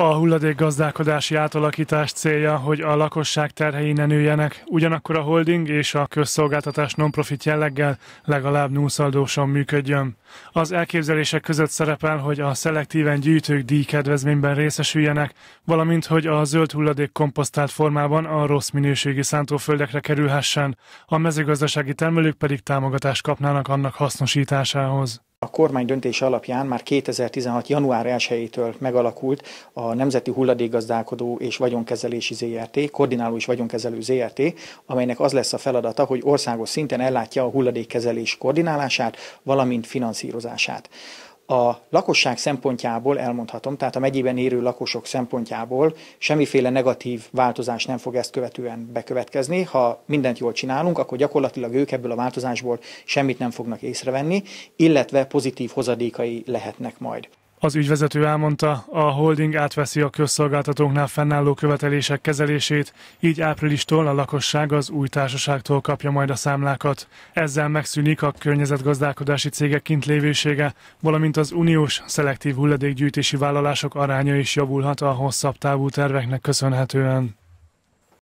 A hulladék gazdálkodási átalakítás célja, hogy a lakosság terhei ne nőjenek, ugyanakkor a holding és a közszolgáltatás nonprofit jelleggel legalább nulszaldósan működjön. Az elképzelések között szerepel, hogy a szelektíven gyűjtők díjkedvezményben részesüljenek, valamint hogy a zöld hulladék komposztált formában a rossz minőségi szántóföldekre kerülhessen, a mezőgazdasági termelők pedig támogatást kapnának annak hasznosításához a kormány döntése alapján már 2016. január 1-től megalakult a Nemzeti Hulladékgazdálkodó és Vagyonkezelési ZRT, koordináló és vagyonkezelő ZRT, amelynek az lesz a feladata, hogy országos szinten ellátja a hulladékkezelés koordinálását, valamint finanszírozását a lakosság szempontjából elmondhatom, tehát a megyében érő lakosok szempontjából semmiféle negatív változás nem fog ezt követően bekövetkezni. Ha mindent jól csinálunk, akkor gyakorlatilag ők ebből a változásból semmit nem fognak észrevenni, illetve pozitív hozadékai lehetnek majd. Az ügyvezető elmondta, a holding átveszi a közszolgáltatóknál fennálló követelések kezelését, így áprilistól a lakosság az új társaságtól kapja majd a számlákat. Ezzel megszűnik a környezetgazdálkodási cégek kint lévősége, valamint az uniós szelektív hulladékgyűjtési vállalások aránya is javulhat a hosszabb távú terveknek köszönhetően.